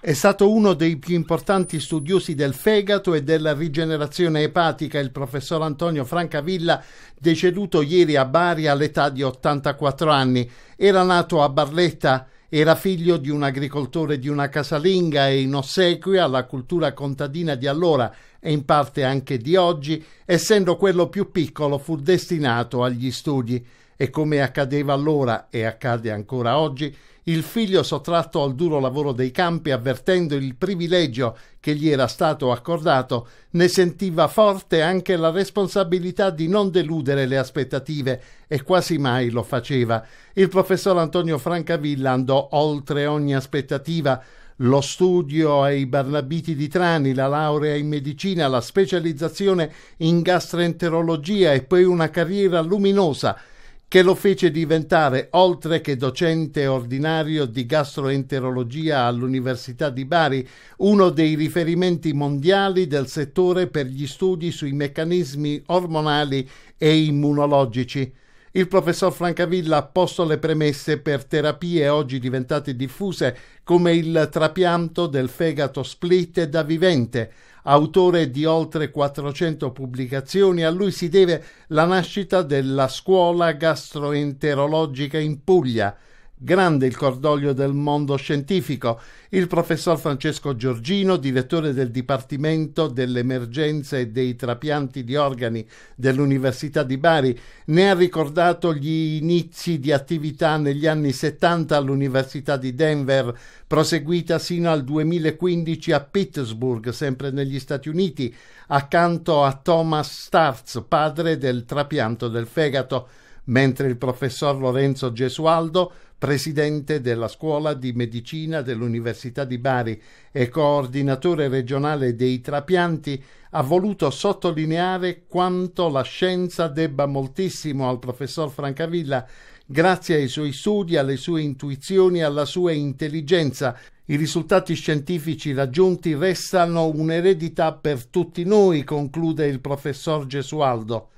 È stato uno dei più importanti studiosi del fegato e della rigenerazione epatica, il professor Antonio Francavilla, deceduto ieri a Bari all'età di 84 anni. Era nato a Barletta, era figlio di un agricoltore di una casalinga e in ossequio alla cultura contadina di allora e in parte anche di oggi, essendo quello più piccolo, fu destinato agli studi. E come accadeva allora e accade ancora oggi, il figlio sottratto al duro lavoro dei campi, avvertendo il privilegio che gli era stato accordato, ne sentiva forte anche la responsabilità di non deludere le aspettative e quasi mai lo faceva. Il professor Antonio Francavilla andò oltre ogni aspettativa. Lo studio ai Barnabiti di Trani, la laurea in medicina, la specializzazione in gastroenterologia e poi una carriera luminosa che lo fece diventare, oltre che docente ordinario di gastroenterologia all'Università di Bari, uno dei riferimenti mondiali del settore per gli studi sui meccanismi ormonali e immunologici. Il professor Francavilla ha posto le premesse per terapie oggi diventate diffuse come il trapianto del fegato split da vivente. Autore di oltre 400 pubblicazioni, a lui si deve la nascita della scuola gastroenterologica in Puglia. Grande il cordoglio del mondo scientifico. Il professor Francesco Giorgino, direttore del Dipartimento delle Emergenze e dei Trapianti di Organi dell'Università di Bari, ne ha ricordato gli inizi di attività negli anni 70 all'Università di Denver, proseguita sino al 2015 a Pittsburgh, sempre negli Stati Uniti, accanto a Thomas Starz, padre del trapianto del fegato, mentre il professor Lorenzo Gesualdo presidente della Scuola di Medicina dell'Università di Bari e coordinatore regionale dei trapianti, ha voluto sottolineare quanto la scienza debba moltissimo al professor Francavilla grazie ai suoi studi, alle sue intuizioni alla sua intelligenza. I risultati scientifici raggiunti restano un'eredità per tutti noi, conclude il professor Gesualdo.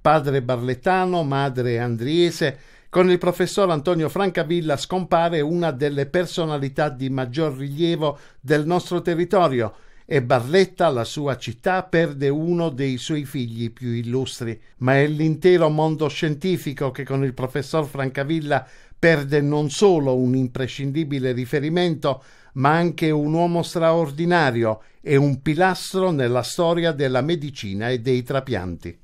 Padre barletano, madre andriese, con il professor Antonio Francavilla scompare una delle personalità di maggior rilievo del nostro territorio e Barletta, la sua città, perde uno dei suoi figli più illustri. Ma è l'intero mondo scientifico che con il professor Francavilla perde non solo un imprescindibile riferimento, ma anche un uomo straordinario e un pilastro nella storia della medicina e dei trapianti.